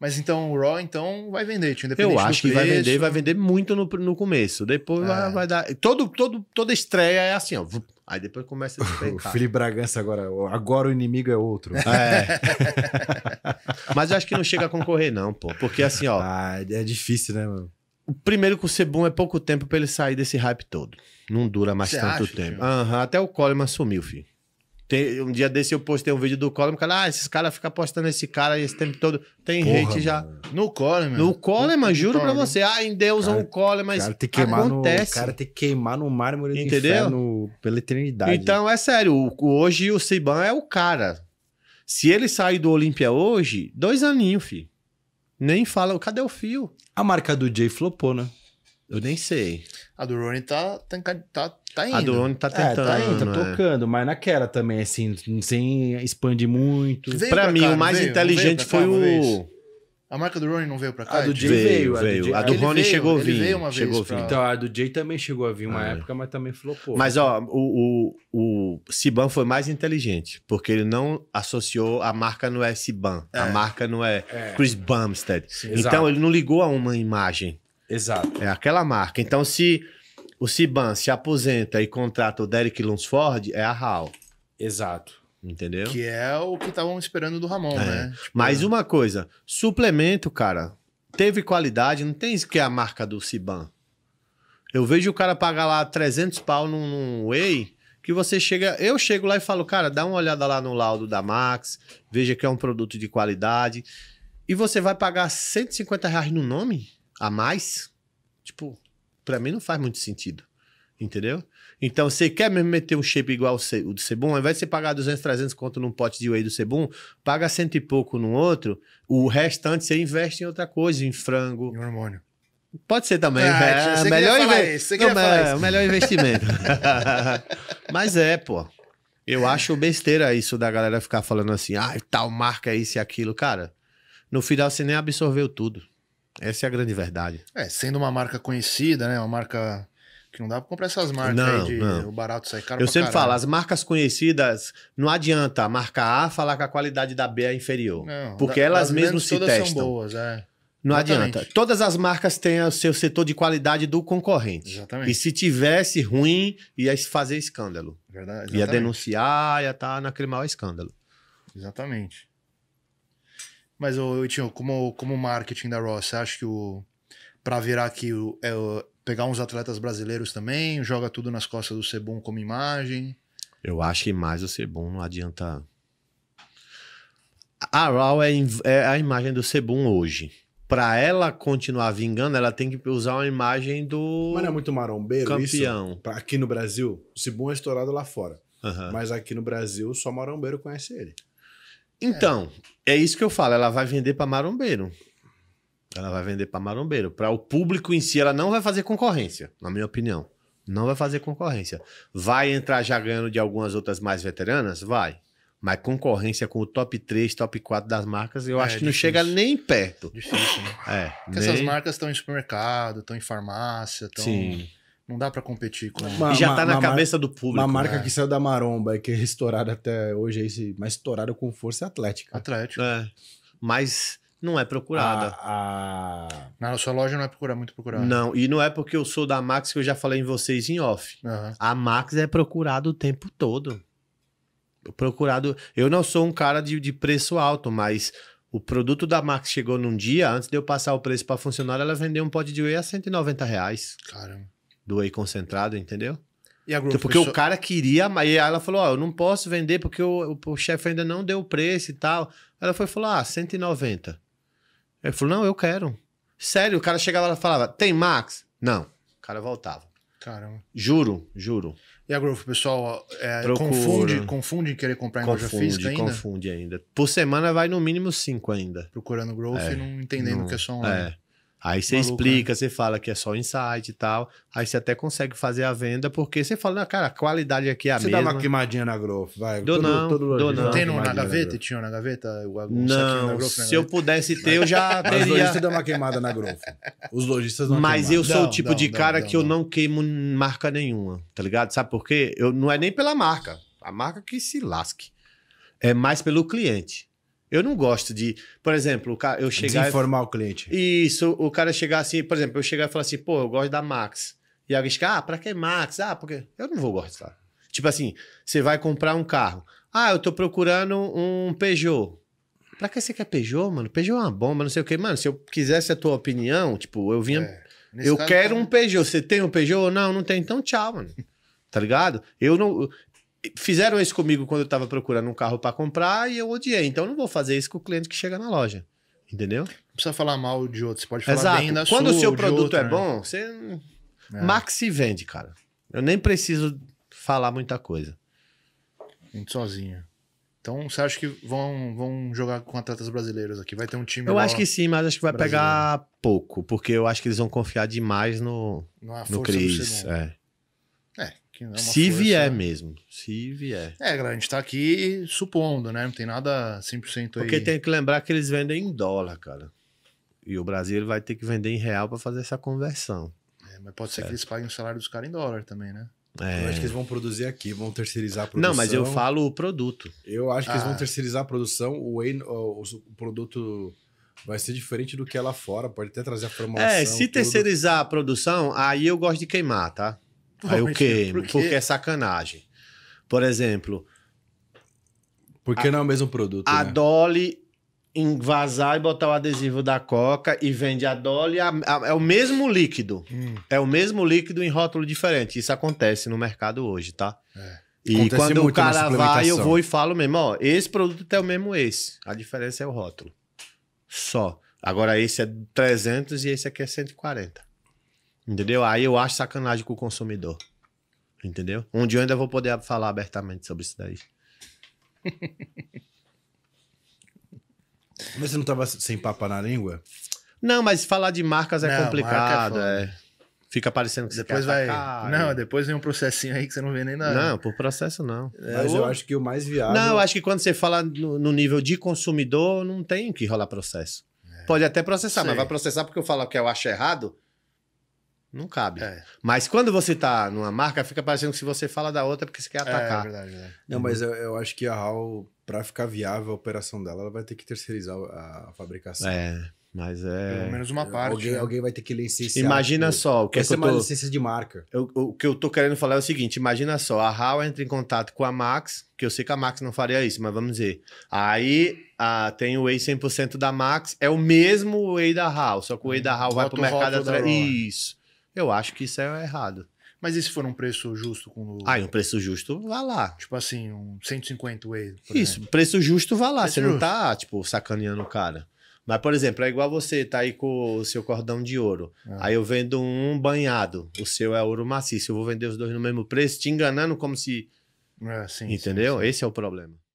Mas então o Raw então vai vender, tio, independente Eu acho que vai vender, vai vender muito no, no começo. Depois é. vai, vai, dar. Todo, todo, toda estreia é assim, ó. Aí depois começa a despencar. o Felipe Bragança agora, agora o inimigo é outro. É. Mas eu acho que não chega a concorrer, não, pô. Porque assim, ó. Ah, é difícil, né, mano? O primeiro com o Sebum é pouco tempo para ele sair desse hype todo. Não dura mais Você tanto acha, tempo. Uhum, até o Coleman sumiu, filho. Tem, um dia desse eu postei um vídeo do Coleman, cara, ah, esses caras ficam postando esse cara esse tempo todo. Tem Porra, hate já. Mano. No Coleman. No Coleman, juro Coleman. pra você. Ah, endeusam o Coleman. Cara, que acontece. O cara tem que queimar no mármore Entendeu? Inferno, pela eternidade. Então, é sério. hoje o Siban é o cara. Se ele sair do Olímpia hoje, dois aninhos, fi. Nem fala, cadê o fio? A marca do Jay flopou, né? Eu nem sei. A do Rony tá, tá, tá, tá indo. A do Rony tá tentando. É, tá indo, tá né? tocando, é. mas naquela também, assim, sem expandir muito. pra, pra mim, cá, o mais veio, inteligente foi o. A marca do Rony não veio pra cá? A do Jay veio. veio, a, Do a do, Rony veio, chegou a vir. Veio uma chegou vez pra... Então, a do Jay também chegou a vir uma ah, época, mas também flopou. Mas, ó, o, o, o Siban foi mais inteligente, porque ele não associou... A marca não é Siban, é. a marca não é, é. Chris Bumstead. Sim, então, exato. ele não ligou a uma imagem. Exato. É aquela marca. Então, se o Siban se aposenta e contrata o Derek Lunsford, é a HAL. Exato. Entendeu? Que é o que estavam esperando do Ramon, é. né? Tipo, Mais é. uma coisa: suplemento, cara, teve qualidade, não tem isso que é a marca do Siban. Eu vejo o cara pagar lá 300 pau num, num Whey, que você chega. Eu chego lá e falo, cara, dá uma olhada lá no laudo da Max, veja que é um produto de qualidade. E você vai pagar 150 reais no nome? a mais, tipo, para mim não faz muito sentido. Entendeu? Então, você quer mesmo meter um shape igual o do Sebum, ao invés de você pagar 200, 300 conto num pote de whey do Sebum, paga cento e pouco num outro, o restante você investe em outra coisa, em frango. Em hormônio. Pode ser também. Ah, é, melhor inve... isso, não, é, o melhor investimento. mas é, pô. Eu acho besteira isso da galera ficar falando assim, ah, tal marca, é isso e aquilo. Cara, no final você nem absorveu tudo. Essa é a grande verdade. É, sendo uma marca conhecida, né? Uma marca que não dá para comprar essas marcas não, de, não. o barato sai caro. Eu sempre caralho. falo, as marcas conhecidas, não adianta a marca A falar que a qualidade da B é inferior. Não, porque da, elas mesmas se todas testam. São boas, é. Não Exatamente. adianta. Todas as marcas têm o seu setor de qualidade do concorrente. Exatamente. E se tivesse ruim, ia fazer escândalo. Verdade, exatamente. ia denunciar, ia estar tá naquele maior escândalo. Exatamente. Mas, Itinho, como, como marketing da Ross você acha que o para virar aqui, o, é, pegar uns atletas brasileiros também, joga tudo nas costas do Sebum como imagem? Eu acho que mais o Sebum não adianta. A Raw é, é a imagem do Sebum hoje para ela continuar vingando, ela tem que usar uma imagem do. Mas não é muito marombeiro campeão. isso? aqui no Brasil, o Sebum é estourado lá fora. Uhum. Mas aqui no Brasil, só marombeiro conhece ele. Então, é. É isso que eu falo, ela vai vender para marombeiro. Ela vai vender para marombeiro. Para o público em si, ela não vai fazer concorrência, na minha opinião. Não vai fazer concorrência. Vai entrar já ganhando de algumas outras mais veteranas? Vai. Mas concorrência com o top 3, top 4 das marcas, eu é, acho que não chega nem perto. Difícil, né? É. Porque nem... essas marcas estão em supermercado, estão em farmácia, estão. Sim. Não dá para competir com ela. Uma, e já tá na cabeça do público. Uma marca né? que saiu da maromba e que é estourada até hoje, aí, é mas estourada com força é Atlética. Atlética. É. Mas não é procurada. A, a... Na sua loja não é procurada, muito procurada. Não, e não é porque eu sou da Max que eu já falei em vocês em off. Uhum. A Max é procurada o tempo todo. Procurado. Eu não sou um cara de, de preço alto, mas o produto da Max chegou num dia, antes de eu passar o preço para funcionário, ela vendeu um pote de whey a 190 reais. Caramba do whey concentrado, entendeu? Então, porque fechou... o cara queria, mas ela falou: Ó, oh, eu não posso vender porque o, o, o chefe ainda não deu o preço e tal. Ela foi falar: Ah, 190. Ele falou: Não, eu quero. Sério, o cara chegava lá e falava: Tem Max? Não. O cara voltava. Caramba. Juro, juro. E a Growth, pessoal, é, confunde, confunde querer comprar em confunde, loja física ainda? Confunde ainda. Por semana vai no mínimo cinco ainda. Procurando Growth é, e não entendendo não, que é só um. É. Aí você né? explica, né? você fala que é só insight e tal. Aí você até consegue fazer a venda, porque você fala, ah, cara, a qualidade aqui é a mesma. Você dá uma queimadinha na Growth, vai. Do não, todo não. não. Tem na gaveta? Na tinha na gaveta? Um não, na Growth, se eu pudesse ter, eu já teria. Os lojistas dá uma queimada na Growth. Os lojistas não Mas eu sou não, o tipo não, de cara que eu não queimo marca nenhuma, tá ligado? Sabe por quê? Eu, não é nem pela marca. A marca que se lasque. É mais pelo cliente. Eu não gosto de, por exemplo, o cara, eu chegar. e o cliente. Isso, o cara chegar assim, por exemplo, eu chegar e falar assim, pô, eu gosto da Max. E alguém chegar, ah, pra que Max? Ah, porque. Eu não vou gostar. Tipo assim, você vai comprar um carro. Ah, eu tô procurando um Peugeot. Pra que você quer Peugeot, mano? Peugeot é uma bomba, não sei o quê. Mano, se eu quisesse a tua opinião, tipo, eu vinha. É. Nesse eu quero um Peugeot. Você tem um Peugeot? Não, não tem. Então tchau, mano. Tá ligado? Eu não fizeram isso comigo quando eu estava procurando um carro para comprar e eu odiei. Então eu não vou fazer isso com o cliente que chega na loja. Entendeu? Não precisa falar mal de outro, você pode falar Exato. bem da Quando sua, o seu produto outro, é né? bom, você é. maxi vende, cara. Eu nem preciso falar muita coisa. Vende sozinho. Então você acha que vão, vão jogar com atletas brasileiros aqui? Vai ter um time. Eu acho que sim, mas acho que vai brasileiro. pegar pouco, porque eu acho que eles vão confiar demais no, no Cris. É. é, que é uma Se força... vier mesmo, se vier. É, galera, a gente tá aqui supondo, né? Não tem nada 100% aí. Porque tem que lembrar que eles vendem em dólar, cara. E o Brasil vai ter que vender em real para fazer essa conversão. É, mas pode ser que eles paguem o salário dos caras em dólar também, né? É. Eu acho que eles vão produzir aqui, vão terceirizar a produção. Não, mas eu falo o produto. Eu acho que ah. eles vão ah. terceirizar a produção, o, o, o produto vai ser diferente do que é lá fora, pode até trazer a é, formação. É, se terceirizar a produção, aí eu gosto de queimar, tá? Aí eu queimo, porque... porque é sacanagem. Por exemplo. Porque a, não é o mesmo produto. A né? Dolly envasar e botar o adesivo da Coca e vende a Dolly. A, a, é o mesmo líquido. Hum. É o mesmo líquido em rótulo diferente. Isso acontece no mercado hoje, tá? É. E acontece quando o cara vai, eu vou e falo mesmo: ó, esse produto é o mesmo esse. A diferença é o rótulo. Só. Agora esse é 300 e esse aqui é 140. Entendeu? Aí eu acho sacanagem com o consumidor. Entendeu? Um dia eu ainda vou poder falar abertamente sobre isso daí. Mas você não tava sem papo na língua? Não, mas falar de marcas é não, complicado. Marca é, é Fica parecendo que depois você quer vai. Atacar, não, e... depois vem um processinho aí que você não vê nem nada. Não, por processo não. É, mas eu... eu acho que o mais viável. Não, eu acho que quando você fala no, no nível de consumidor, não tem que rolar processo. É. Pode até processar, mas vai processar porque eu falo que eu acho errado. Não cabe. É. Mas quando você tá numa marca, fica parecendo que se você fala da outra é porque você quer é, atacar. É, é verdade, é. Não, mas uhum. eu, eu, acho que a HAL, para ficar viável a operação dela, ela vai ter que terceirizar a, a fabricação. É, mas é. Pelo menos uma parte. Alguém, né? alguém vai ter que licenciar. Imagina tipo, só. O que essa é tô... uma licença de marca. Eu, o que eu tô querendo falar é o seguinte: imagina só, a HAL entra em contato com a Max, que eu sei que a Max não faria isso, mas vamos dizer. Aí ah, tem o Whey 100% da Max, é o mesmo Whey da HAL, só que o Whey uhum. da HAL vai pro mercado atrás. Né? Isso. Eu acho que isso é errado. Mas e se for um preço justo com o. Ah, um preço justo, vá lá. Tipo assim, um 150 whey. Isso, exemplo. preço justo, vá lá. Preço você justo. não tá, tipo, sacaneando o cara. Mas, por exemplo, é igual você, tá aí com o seu cordão de ouro. Ah. Aí eu vendo um banhado, o seu é ouro maciço. Eu vou vender os dois no mesmo preço, te enganando como se. É, sim, Entendeu? Sim, sim. Esse é o problema.